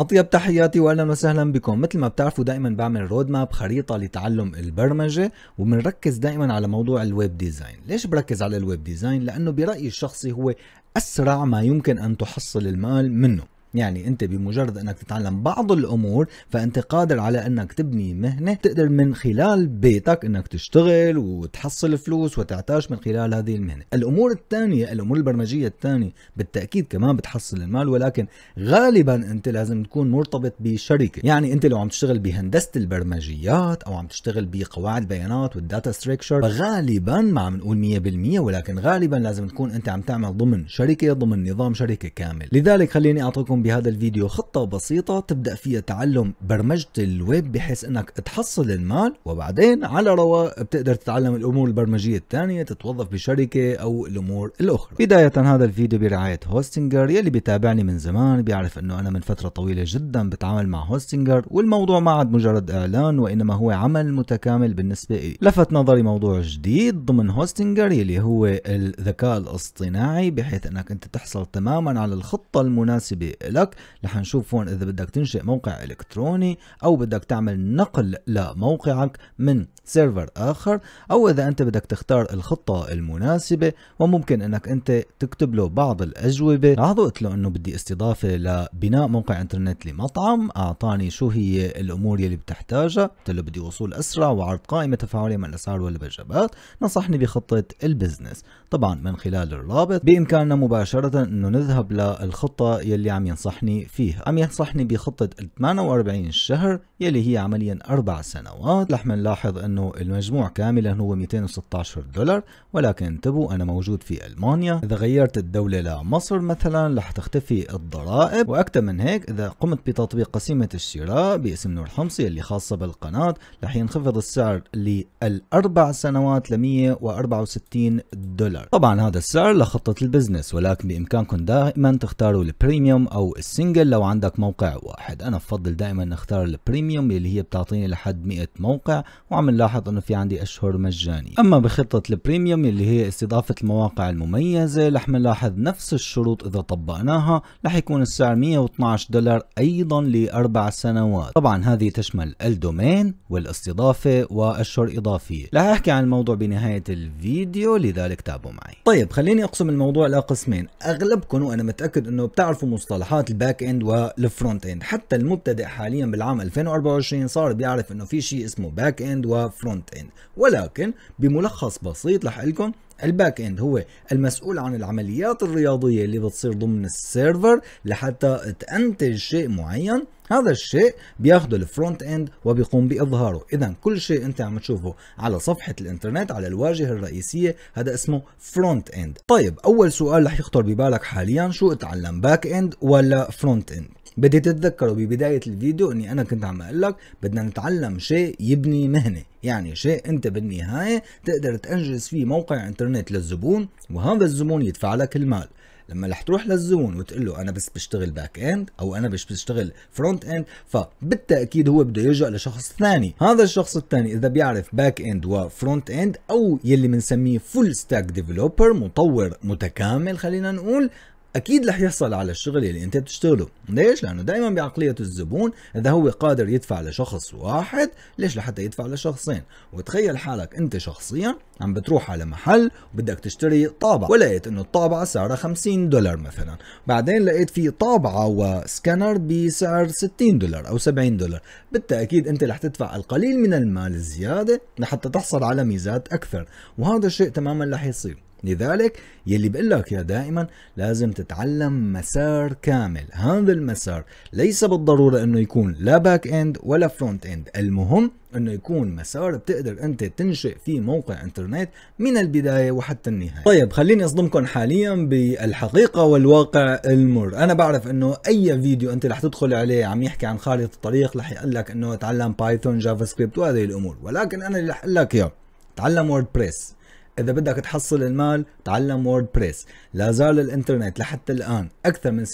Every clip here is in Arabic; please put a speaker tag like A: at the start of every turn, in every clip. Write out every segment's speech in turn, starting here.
A: أطيب تحياتي وأهلا وسهلا بكم مثل ما بتعرفوا دائما بعمل رود ماب خريطة لتعلم البرمجة وبنركز دائما على موضوع الويب ديزاين ليش بركز على الويب ديزاين؟ لأنه برأيي الشخصي هو أسرع ما يمكن أن تحصل المال منه يعني انت بمجرد انك تتعلم بعض الامور فانت قادر على انك تبني مهنه تقدر من خلال بيتك انك تشتغل وتحصل فلوس وتعتاش من خلال هذه المهنه الامور الثانيه الامور البرمجيه الثانيه بالتاكيد كمان بتحصل المال ولكن غالبا انت لازم تكون مرتبط بشركه يعني انت لو عم تشتغل بهندسه البرمجيات او عم تشتغل بقواعد بيانات والداتا ستراكشر فغالبا ما عم نقول 100% ولكن غالبا لازم تكون انت عم تعمل ضمن شركه ضمن نظام شركه كامل لذلك خليني اعطيكم اليوم بهذا الفيديو خطة بسيطة تبدأ فيها تعلم برمجة الويب بحيث انك تحصل المال وبعدين على رواء بتقدر تتعلم الامور البرمجية الثانية تتوظف بشركة او الامور الاخرى بداية هذا الفيديو برعاية هوستنجر يلي بتابعني من زمان بيعرف انه انا من فترة طويلة جدا بتعامل مع هوستنجر والموضوع ما عاد مجرد اعلان وانما هو عمل متكامل بالنسبة لي لفت نظري موضوع جديد ضمن هوستنجر يلي هو الذكاء الاصطناعي بحيث انك انت تحصل تماما على الخطة المناسبة لك رح نشوف هون إذا بدك تنشئ موقع إلكتروني أو بدك تعمل نقل لموقعك من سيرفر آخر أو إذا أنت بدك تختار الخطة المناسبة وممكن أنك أنت تكتب له بعض الأجوبة لاحظوا قلت له أنه بدي استضافة لبناء موقع إنترنت لمطعم أعطاني شو هي الأمور يلي بتحتاجها قلت له بدي وصول أسرع وعرض قائمة تفاعلية مع الأسعار والوجبات نصحني بخطة البزنس طبعا من خلال الرابط بإمكاننا مباشرة أنه نذهب للخطة يلي عم ينصح ينصحني فيه عم ينصحني بخطة 48 شهر يلي هي عمليا أربع سنوات رح نلاحظ أنه المجموع كاملا هو 216 دولار ولكن انتبهوا أنا موجود في ألمانيا إذا غيرت الدولة لمصر مثلا رح تختفي الضرائب وأكثر من هيك إذا قمت بتطبيق قسيمة الشراء باسم نور حمصي اللي خاصة بالقناة رح ينخفض السعر للأربع سنوات ل 164 دولار طبعا هذا السعر لخطة البزنس ولكن بإمكانكم دائما تختاروا البريميوم أو او السنجل لو عندك موقع واحد انا بفضل دائما اختار البريميوم اللي هي بتعطيني لحد 100 موقع وعم نلاحظ انه في عندي اشهر مجاني اما بخطة البريميوم اللي هي استضافة المواقع المميزة رح نلاحظ نفس الشروط اذا طبقناها رح يكون السعر 112 دولار ايضا لاربع سنوات طبعا هذه تشمل الدومين والاستضافة واشهر اضافية رح احكي عن الموضوع بنهاية الفيديو لذلك تابعوا معي طيب خليني اقسم الموضوع لقسمين اغلبكم وانا متأكد انه بتعرفوا مصطلحات صناعه الباك اند والفرونت اند حتى المبتدئ حاليا بالعام 2024 صار بيعرف انه في شيء اسمه باك اند وفرونت اند ولكن بملخص بسيط رح لكم الباك اند هو المسؤول عن العمليات الرياضيه اللي بتصير ضمن السيرفر لحتى تنتج شيء معين هذا الشيء بياخده الفرونت اند وبيقوم باظهاره اذا كل شيء انت عم تشوفه على صفحه الانترنت على الواجهه الرئيسيه هذا اسمه فرونت اند طيب اول سؤال رح يخطر ببالك حاليا شو اتعلم باك اند ولا فرونت اند بدي تتذكروا ببداية الفيديو اني انا كنت عم اقول لك بدنا نتعلم شيء يبني مهنة يعني شيء انت بالنهاية تقدر تأنجز فيه موقع انترنت للزبون وهذا الزبون يدفع لك المال لما رح تروح للزبون وتقول له انا بس بشتغل باك اند او انا بس بشتغل فرونت اند فبالتاكيد هو بده يلجا لشخص ثاني هذا الشخص الثاني اذا بيعرف باك اند وفرونت اند او يلي بنسميه فول ستاك ديفلوبر مطور متكامل خلينا نقول اكيد رح يحصل على الشغل اللي انت بتشتغله ليش لانه دائما بعقليه الزبون اذا هو قادر يدفع لشخص واحد ليش لحتى يدفع لشخصين وتخيل حالك انت شخصيا عم بتروح على محل وبدك تشتري طابعه ولقيت انه الطابعه سعرها 50 دولار مثلا بعدين لقيت في طابعه وسكانر بسعر 60 دولار او 70 دولار بالتاكيد انت رح تدفع القليل من المال الزياده لحتى تحصل على ميزات اكثر وهذا الشيء تماما رح يصير لذلك يلي بقول لك يا دائما لازم تتعلم مسار كامل هذا المسار ليس بالضرورة انه يكون لا باك اند ولا فرونت اند المهم انه يكون مسار بتقدر انت تنشئ فيه موقع انترنت من البداية وحتى النهاية طيب خليني اصدمكم حاليا بالحقيقة والواقع المر انا بعرف انه اي فيديو انت رح تدخل عليه عم يحكي عن خارطة الطريق رح يقول لك انه تعلم بايثون جافا سكريبت وهذه الامور ولكن انا اللي رح اقول لك اياه تعلم ووردبريس إذا بدك تحصل المال تعلم ووردبريس لا زال الإنترنت لحتى الآن أكثر من 60%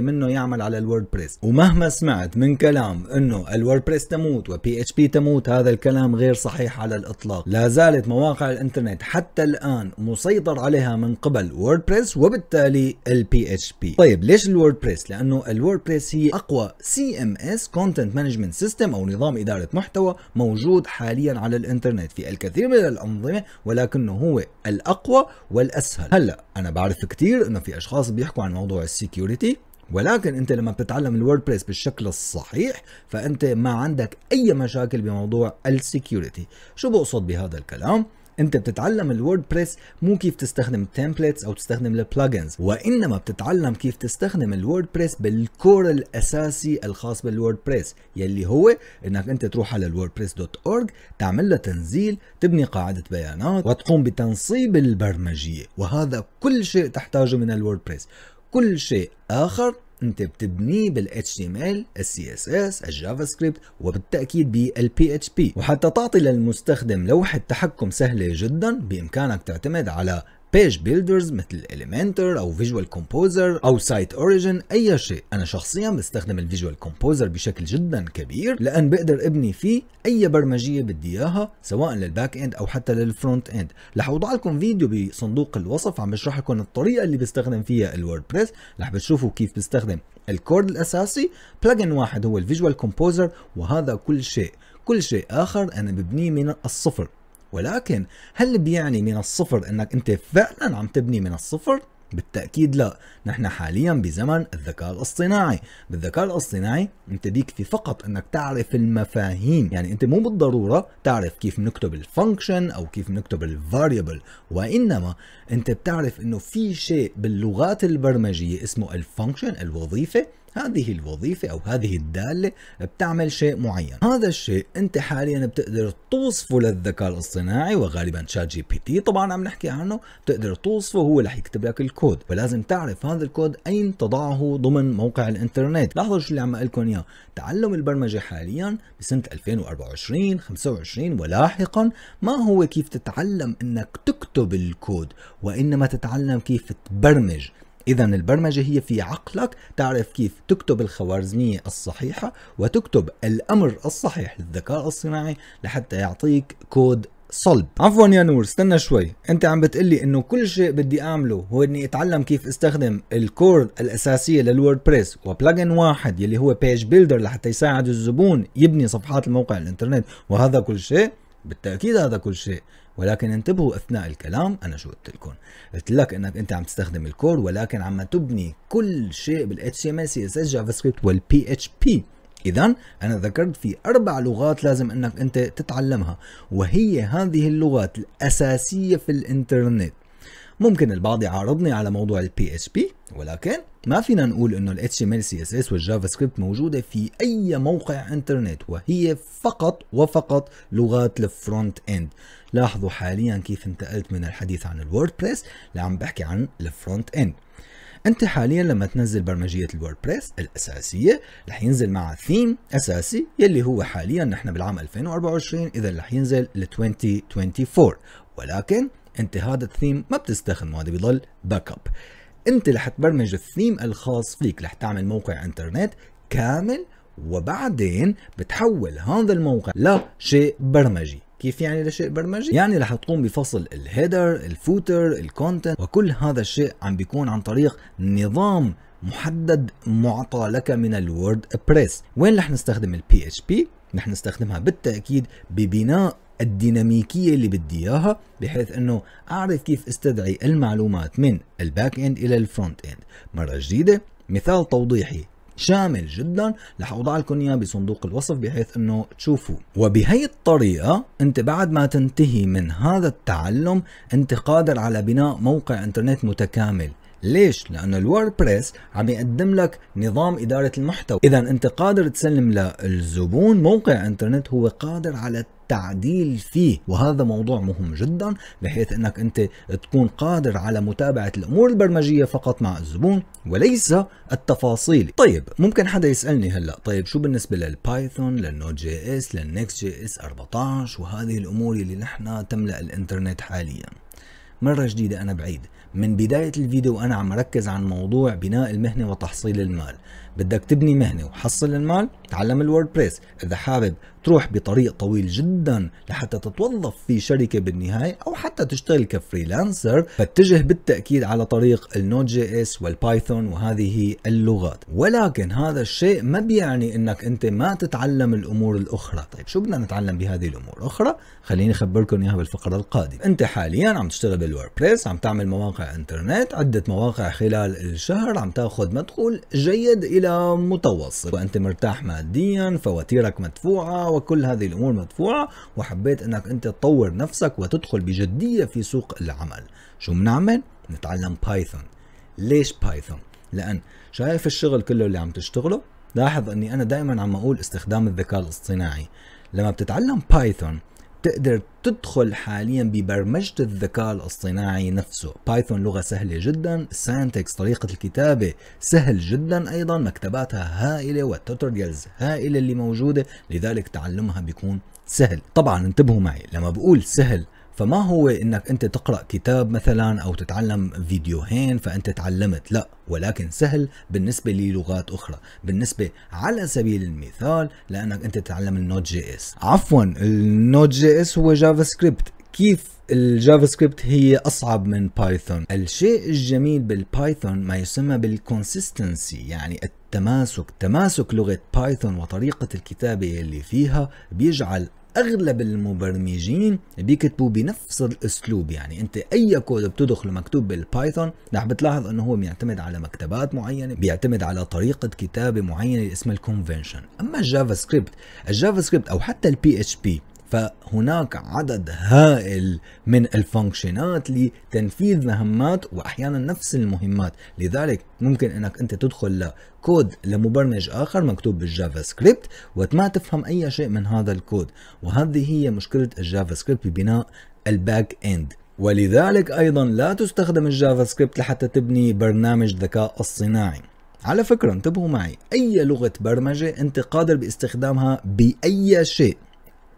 A: منه يعمل على الووردبريس ومهما سمعت من كلام أنه الووردبريس تموت وبي اتش بي تموت هذا الكلام غير صحيح على الإطلاق لا زالت مواقع الإنترنت حتى الآن مسيطر عليها من قبل ووردبريس وبالتالي البي اتش بي طيب ليش الووردبريس لأنه الووردبريس هي أقوى سي ام اس كونتنت مانجمنت سيستم أو نظام إدارة محتوى موجود حاليا على الإنترنت في الكثير من الأنظمة ولكن لكنه هو الأقوى والأسهل هلأ أنا بعرف كتير أنه في أشخاص بيحكوا عن موضوع السكيورتي ولكن انت لما بتتعلم بريس بالشكل الصحيح فانت ما عندك اي مشاكل بموضوع السكيورتي شو بقصد بهذا الكلام انت بتتعلم الووردبريس مو كيف تستخدم التمبلتس او تستخدم البلجنز وانما بتتعلم كيف تستخدم الووردبريس بالكور الاساسي الخاص بالووردبريس يلي هو انك انت تروح على الووردبريس دوت اورج تعمل له تنزيل تبني قاعده بيانات وتقوم بتنصيب البرمجيه وهذا كل شيء تحتاجه من الووردبريس كل شيء آخر انت بتبنيه بال HTML, CSS, الجافا سكريبت وبالتأكيد بال PHP وحتى تعطي للمستخدم لوحة تحكم سهلة جدا بإمكانك تعتمد على بيج بيلدرز مثل Elementor أو فيجوال كومبوزر أو سايت أوريجن أي شيء أنا شخصيا بستخدم الفيجوال كومبوزر بشكل جدا كبير لأن بقدر أبني فيه أي برمجية بدي إياها سواء للباك إند أو حتى للفرونت إند رح أوضع لكم فيديو بصندوق الوصف عم بشرح لكم الطريقة اللي بستخدم فيها الووردبريس رح بتشوفوا كيف بستخدم الكورد الأساسي بلجن واحد هو الفيجوال كومبوزر وهذا كل شيء كل شيء آخر أنا ببنيه من الصفر ولكن هل بيعني من الصفر انك انت فعلا عم تبني من الصفر؟ بالتأكيد لا نحن حاليا بزمن الذكاء الاصطناعي بالذكاء الاصطناعي انت بيكفي فقط انك تعرف المفاهيم يعني انت مو بالضرورة تعرف كيف نكتب الفانكشن او كيف نكتب الفاريبل وانما انت بتعرف انه في شيء باللغات البرمجية اسمه الفانكشن الوظيفة هذه الوظيفة أو هذه الدالة بتعمل شيء معين هذا الشيء أنت حاليا بتقدر توصفه للذكاء الاصطناعي وغالبا شات جي بي تي طبعا عم نحكي عنه بتقدر توصفه هو رح يكتب لك الكود ولازم تعرف هذا الكود أين تضعه ضمن موقع الإنترنت لاحظوا شو اللي عم أقول لكم إياه تعلم البرمجة حاليا بسنة 2024 25 ولاحقا ما هو كيف تتعلم أنك تكتب الكود وإنما تتعلم كيف تبرمج إذا البرمجة هي في عقلك تعرف كيف تكتب الخوارزمية الصحيحة وتكتب الأمر الصحيح للذكاء الصناعي لحتى يعطيك كود صلب عفوا يا نور استنى شوي انت عم بتقلي انه كل شيء بدي اعمله هو اني اتعلم كيف استخدم الكور الاساسيه للووردبريس وبلجن واحد يلي هو بيج بيلدر لحتى يساعد الزبون يبني صفحات الموقع الانترنت وهذا كل شيء بالتاكيد هذا كل شيء ولكن انتبهوا اثناء الكلام انا شو قلت لكم قلت لك انك انت عم تستخدم الكور ولكن عم تبني كل شيء بال HTML CSS جافا سكريبت وال PHP اذا انا ذكرت في اربع لغات لازم انك انت تتعلمها وهي هذه اللغات الاساسيه في الانترنت ممكن البعض يعارضني على موضوع البي اتش بي ولكن ما فينا نقول انه ال HTML CSS والجافا سكريبت موجودة في اي موقع انترنت وهي فقط وفقط لغات الفرونت اند لاحظوا حاليا كيف انتقلت من الحديث عن الووردبريس لعم بحكي عن الفرونت اند انت حاليا لما تنزل برمجيه الووردبريس الاساسيه رح ينزل معها ثيم اساسي يلي هو حاليا نحن بالعام 2024 اذا رح ينزل ل 2024 ولكن انت هذا الثيم ما بتستخدمه هذا بيضل باك اب انت رح تبرمج الثيم الخاص فيك رح تعمل موقع انترنت كامل وبعدين بتحول هذا الموقع لشيء برمجي كيف يعني لشيء برمجي؟ يعني رح تقوم بفصل الهيدر، الفوتر، الكونتنت وكل هذا الشيء عم بيكون عن طريق نظام محدد معطى لك من الوورد بريس وين رح نستخدم البي اتش بي؟ رح نستخدمها بالتأكيد ببناء الديناميكيه اللي بدي اياها بحيث انه اعرف كيف استدعي المعلومات من الباك اند الى الفرونت اند مره جديده مثال توضيحي شامل جدا رح اوضع لكم اياه بصندوق الوصف بحيث انه تشوفوا وبهي الطريقه انت بعد ما تنتهي من هذا التعلم انت قادر على بناء موقع انترنت متكامل ليش؟ لأنه الووردبريس عم يقدم لك نظام إدارة المحتوى، إذا أنت قادر تسلم للزبون موقع إنترنت هو قادر على التعديل فيه وهذا موضوع مهم جدا بحيث انك انت تكون قادر على متابعة الامور البرمجية فقط مع الزبون وليس التفاصيل طيب ممكن حدا يسألني هلا طيب شو بالنسبة للبايثون للنود جي اس للنكست جي اس 14 وهذه الامور اللي نحن تملأ الانترنت حاليا مرة جديدة أنا بعيد من بداية الفيديو أنا عم ركز عن موضوع بناء المهنة وتحصيل المال بدك تبني مهنه وحصل المال تعلم بريس اذا حابب تروح بطريق طويل جدا لحتى تتوظف في شركه بالنهايه او حتى تشتغل كفريلانسر فاتجه بالتاكيد على طريق النود جي اس والبايثون وهذه اللغات ولكن هذا الشيء ما بيعني انك انت ما تتعلم الامور الاخرى طيب شو بدنا نتعلم بهذه الامور الاخرى خليني اخبركم اياها بالفقره القادمه انت حاليا عم تشتغل بريس عم تعمل مواقع انترنت عده مواقع خلال الشهر عم تاخذ مدخول جيد الى متوسط وأنت مرتاح ماديا فواتيرك مدفوعة وكل هذه الأمور مدفوعة وحبيت أنك أنت تطور نفسك وتدخل بجدية في سوق العمل شو بنعمل؟ نتعلم بايثون ليش بايثون؟ لأن شايف الشغل كله اللي عم تشتغله لاحظ أني أنا دائما عم أقول استخدام الذكاء الاصطناعي لما بتتعلم بايثون تقدر تدخل حاليا ببرمجة الذكاء الاصطناعي نفسه بايثون لغة سهلة جدا سانتكس طريقة الكتابة سهل جدا أيضا مكتباتها هائلة والتوتوريالز هائلة اللي موجودة لذلك تعلمها بيكون سهل طبعا انتبهوا معي لما بقول سهل فما هو انك انت تقرا كتاب مثلا او تتعلم فيديوهين فانت تعلمت لا ولكن سهل بالنسبه للغات اخرى بالنسبه على سبيل المثال لانك انت تتعلم النوت جي اس عفوا النوت جي اس هو جافا سكريبت كيف الجافا سكريبت هي اصعب من بايثون الشيء الجميل بالبايثون ما يسمى بالكونسيستنسي يعني التماسك تماسك لغه بايثون وطريقه الكتابه اللي فيها بيجعل اغلب المبرمجين بيكتبوا بنفس الاسلوب يعني انت اي كود بتدخله مكتوب بالبايثون رح بتلاحظ انه هو بيعتمد على مكتبات معينه بيعتمد على طريقه كتابه معينه اسمها الكونفنشن اما الجافا سكريبت الجافا سكريبت او حتى البي اتش بي فهناك عدد هائل من الفانكشنات لتنفيذ مهمات واحيانا نفس المهمات لذلك ممكن انك انت تدخل لكود لمبرمج اخر مكتوب بالجافا سكريبت وما تفهم اي شيء من هذا الكود وهذه هي مشكله الجافا سكريبت ببناء الباك اند ولذلك ايضا لا تستخدم الجافا سكريبت لحتى تبني برنامج ذكاء الصناعي على فكرة انتبهوا معي أي لغة برمجة أنت قادر باستخدامها بأي شيء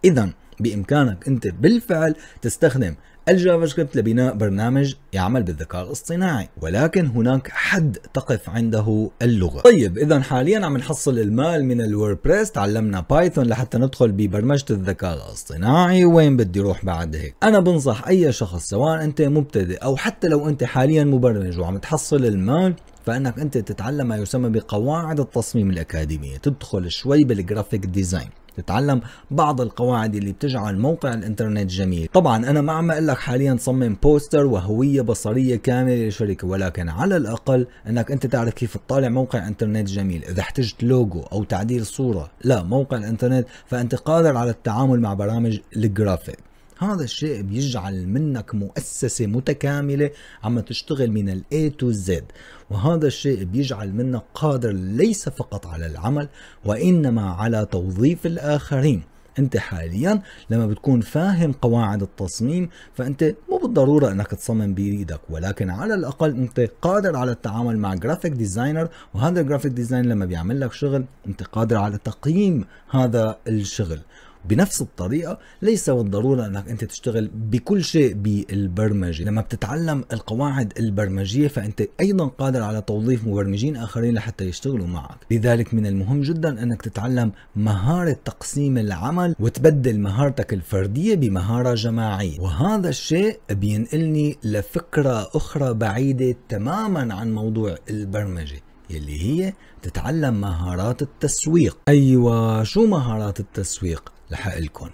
A: إذا بإمكانك أنت بالفعل تستخدم الجافا سكريبت لبناء برنامج يعمل بالذكاء الاصطناعي ولكن هناك حد تقف عنده اللغة طيب إذا حاليا عم نحصل المال من الووردبريس تعلمنا بايثون لحتى ندخل ببرمجة الذكاء الاصطناعي وين بدي روح بعد هيك أنا بنصح أي شخص سواء أنت مبتدئ أو حتى لو أنت حاليا مبرمج وعم تحصل المال فانك انت تتعلم ما يسمى بقواعد التصميم الاكاديميه تدخل شوي بالجرافيك ديزاين تتعلم بعض القواعد اللي بتجعل موقع الانترنت جميل طبعا انا ما عم اقول لك حاليا صمم بوستر وهوية بصرية كاملة لشركة ولكن على الاقل انك انت تعرف كيف تطالع موقع انترنت جميل اذا احتجت لوجو او تعديل صورة لا موقع الانترنت فانت قادر على التعامل مع برامج الجرافيك هذا الشيء بيجعل منك مؤسسة متكاملة عم تشتغل من الـ A to Z وهذا الشيء بيجعل منك قادر ليس فقط على العمل وإنما على توظيف الآخرين انت حاليا لما بتكون فاهم قواعد التصميم فانت مو بالضروره انك تصمم بايدك ولكن على الاقل انت قادر على التعامل مع جرافيك ديزاينر وهذا الجرافيك ديزاينر لما بيعمل لك شغل انت قادر على تقييم هذا الشغل بنفس الطريقة ليس بالضرورة انك انت تشتغل بكل شيء بالبرمجة لما بتتعلم القواعد البرمجية فانت ايضا قادر على توظيف مبرمجين اخرين لحتى يشتغلوا معك لذلك من المهم جدا انك تتعلم مهارة تقسيم العمل وتبدل مهارتك الفردية بمهارة جماعية وهذا الشيء بينقلني لفكرة اخرى بعيدة تماما عن موضوع البرمجة اللي هي تتعلم مهارات التسويق أيوة شو مهارات التسويق؟ لحق لكم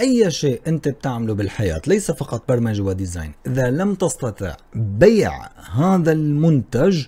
A: اي شيء انت بتعمله بالحياه ليس فقط برمجه وديزاين اذا لم تستطع بيع هذا المنتج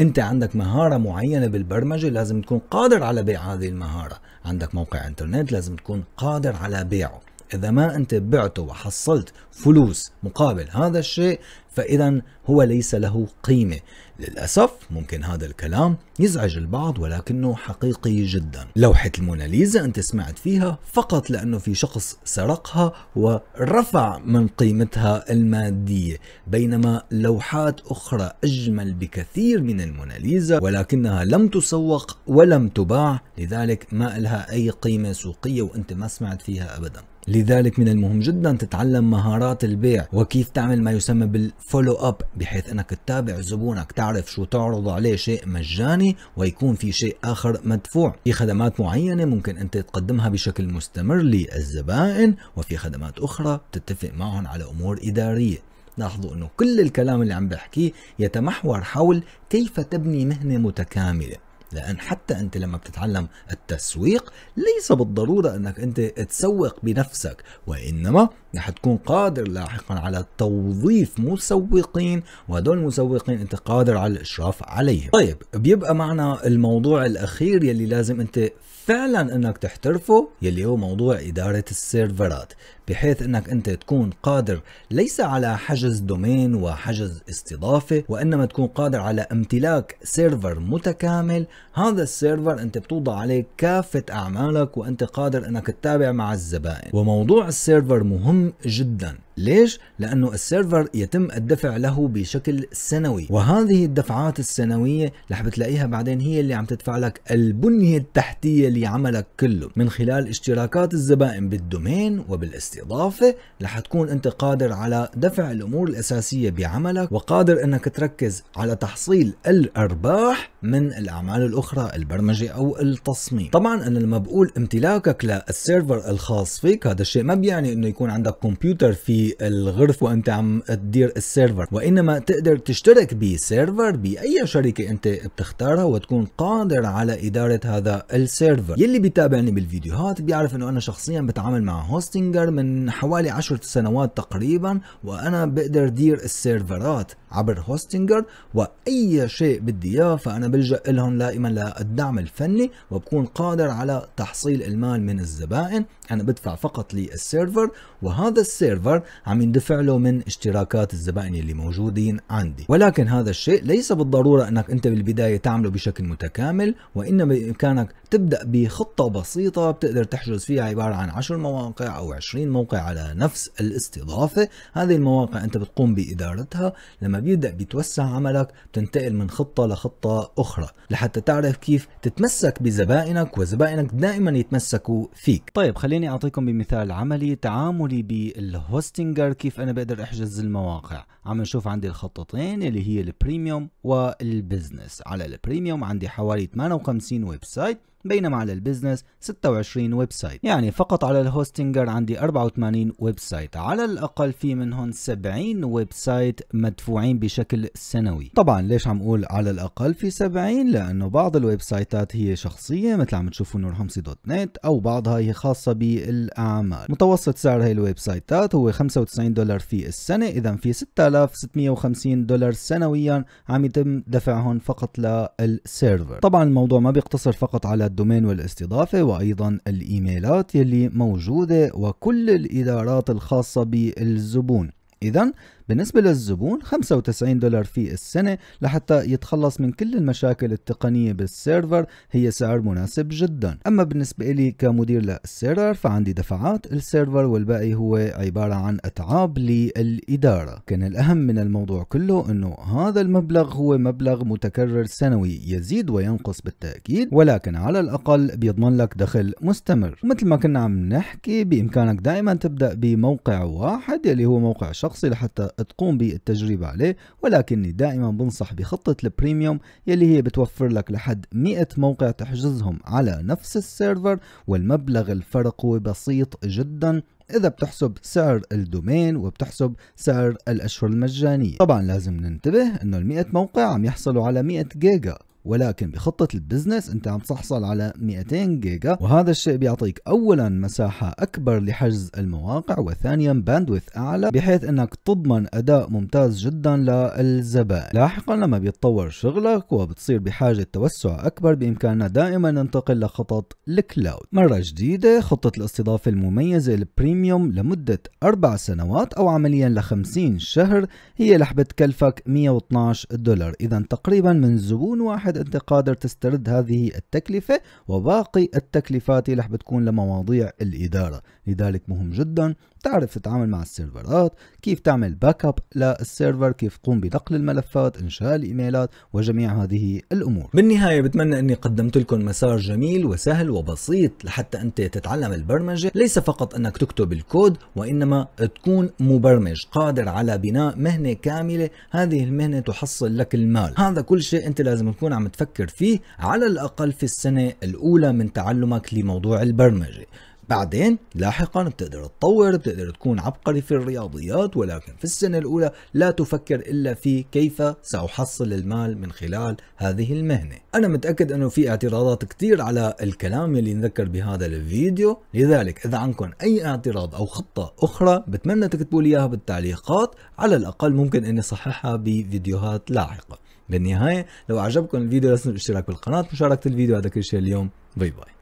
A: انت عندك مهاره معينه بالبرمجه لازم تكون قادر على بيع هذه المهاره عندك موقع انترنت لازم تكون قادر على بيعه إذا ما أنت بعته وحصلت فلوس مقابل هذا الشيء فإذا هو ليس له قيمة للأسف ممكن هذا الكلام يزعج البعض ولكنه حقيقي جدا لوحة الموناليزا أنت سمعت فيها فقط لأنه في شخص سرقها ورفع من قيمتها المادية بينما لوحات أخرى أجمل بكثير من الموناليزا ولكنها لم تسوق ولم تباع لذلك ما لها أي قيمة سوقية وأنت ما سمعت فيها أبدا لذلك من المهم جدا تتعلم مهارات البيع وكيف تعمل ما يسمى بالفولو اب بحيث انك تتابع زبونك تعرف شو تعرض عليه شيء مجاني ويكون في شيء اخر مدفوع في خدمات معينة ممكن انت تقدمها بشكل مستمر للزبائن وفي خدمات اخرى تتفق معهم على امور ادارية لاحظوا انه كل الكلام اللي عم بحكيه يتمحور حول كيف تبني مهنة متكاملة لأن حتى أنت لما بتتعلم التسويق ليس بالضرورة أنك أنت تسوق بنفسك وإنما رح تكون قادر لاحقا على توظيف مسوقين وهدول المسوقين أنت قادر على الإشراف عليهم طيب بيبقى معنا الموضوع الأخير يلي لازم أنت فعلا انك تحترفه يلي هو موضوع اداره السيرفرات بحيث انك انت تكون قادر ليس على حجز دومين وحجز استضافه وانما تكون قادر على امتلاك سيرفر متكامل هذا السيرفر انت بتوضع عليه كافة اعمالك وانت قادر انك تتابع مع الزبائن وموضوع السيرفر مهم جدا ليش؟ لأنه السيرفر يتم الدفع له بشكل سنوي وهذه الدفعات السنوية رح بتلاقيها بعدين هي اللي عم تدفع لك البنية التحتية لعملك كله من خلال اشتراكات الزبائن بالدومين وبالاستضافة رح تكون أنت قادر على دفع الأمور الأساسية بعملك وقادر أنك تركز على تحصيل الأرباح من الأعمال الأخرى البرمجة أو التصميم طبعا أن المبقول امتلاكك للسيرفر الخاص فيك هذا الشيء ما بيعني أنه يكون عندك كمبيوتر في بالغرف وانت عم تدير السيرفر وانما تقدر تشترك بسيرفر باي شركه انت بتختارها وتكون قادر على اداره هذا السيرفر يلي بيتابعني بالفيديوهات بيعرف انه انا شخصيا بتعامل مع هوستنجر من حوالي 10 سنوات تقريبا وانا بقدر دير السيرفرات عبر هوستنجر واي شيء بدي اياه فانا بلجا لهم دائما للدعم الفني وبكون قادر على تحصيل المال من الزبائن انا بدفع فقط للسيرفر وهذا السيرفر عم يندفع له من اشتراكات الزبائن اللي موجودين عندي ولكن هذا الشيء ليس بالضرورة انك انت بالبداية تعمله بشكل متكامل وانما بامكانك تبدأ بخطة بسيطة بتقدر تحجز فيها عبارة عن 10 مواقع او 20 موقع على نفس الاستضافة هذه المواقع انت بتقوم بادارتها لما بيبدأ بيتوسع عملك بتنتقل من خطة لخطة اخرى لحتى تعرف كيف تتمسك بزبائنك وزبائنك دائما يتمسكوا فيك طيب خليني اعطيكم بمثال عملي تعاملي بالهوستنج سينجر كيف انا بقدر احجز المواقع عم نشوف عندي الخطتين اللي هي البريميوم والبزنس على البريميوم عندي حوالي 58 ويب سايت بينما على البزنس 26 ويب سايت يعني فقط على الهوستنجر عندي 84 ويب سايت على الأقل في منهم 70 ويب سايت مدفوعين بشكل سنوي طبعا ليش عم أقول على الأقل في 70 لأنه بعض الويب سايتات هي شخصية مثل عم تشوفوا نور حمصي دوت نت أو بعضها هي خاصة بالأعمال متوسط سعر هاي الويب سايتات هو 95 دولار في السنة إذا في 6650 دولار سنويا عم يتم دفعهم فقط للسيرفر طبعا الموضوع ما بيقتصر فقط على الدومين والاستضافة وأيضا الإيميلات يلي موجودة وكل الإدارات الخاصة بالزبون إذا بالنسبة للزبون 95 دولار في السنة لحتى يتخلص من كل المشاكل التقنية بالسيرفر هي سعر مناسب جدا أما بالنسبة لي كمدير للسيرفر فعندي دفعات السيرفر والباقي هو عبارة عن أتعاب للإدارة كان الأهم من الموضوع كله أنه هذا المبلغ هو مبلغ متكرر سنوي يزيد وينقص بالتأكيد ولكن على الأقل بيضمن لك دخل مستمر مثل ما كنا عم نحكي بإمكانك دائما تبدأ بموقع واحد اللي هو موقع شخصي لحتى تقوم بالتجربة عليه ولكني دائما بنصح بخطة البريميوم يلي هي بتوفر لك لحد 100 موقع تحجزهم على نفس السيرفر والمبلغ الفرق هو بسيط جدا إذا بتحسب سعر الدومين وبتحسب سعر الأشهر المجانية طبعا لازم ننتبه أنه ال 100 موقع عم يحصلوا على 100 جيجا ولكن بخطة البزنس انت عم تحصل على 200 جيجا وهذا الشيء بيعطيك اولا مساحة اكبر لحجز المواقع وثانيا باندوث اعلى بحيث انك تضمن اداء ممتاز جدا للزبائن لاحقا لما بيتطور شغلك وبتصير بحاجة توسع اكبر بامكاننا دائما ننتقل لخطط الكلاود مرة جديدة خطة الاستضافة المميزة البريميوم لمدة اربع سنوات او عمليا ل 50 شهر هي لحبة كلفك 112 دولار اذا تقريبا من زبون واحد واحد انت قادر تسترد هذه التكلفة وباقي التكلفات اللي بتكون لمواضيع الإدارة لذلك مهم جدا بتعرف تتعامل مع السيرفرات كيف تعمل باك اب للسيرفر كيف تقوم بنقل الملفات انشاء الايميلات وجميع هذه الامور بالنهايه بتمنى اني قدمت لكم مسار جميل وسهل وبسيط لحتى انت تتعلم البرمجه ليس فقط انك تكتب الكود وانما تكون مبرمج قادر على بناء مهنه كامله هذه المهنه تحصل لك المال هذا كل شيء انت لازم تكون عم تفكر فيه على الاقل في السنه الاولى من تعلمك لموضوع البرمجه بعدين لاحقا بتقدر تطور بتقدر تكون عبقري في الرياضيات ولكن في السنة الأولى لا تفكر إلا في كيف سأحصل المال من خلال هذه المهنة أنا متأكد أنه في اعتراضات كثير على الكلام اللي نذكر بهذا الفيديو لذلك إذا عندكم أي اعتراض أو خطة أخرى بتمنى تكتبوا لي إياها بالتعليقات على الأقل ممكن أني صححها بفيديوهات لاحقة بالنهاية لو أعجبكم الفيديو لا تنسوا الاشتراك بالقناة مشاركة الفيديو هذا كل شيء اليوم باي باي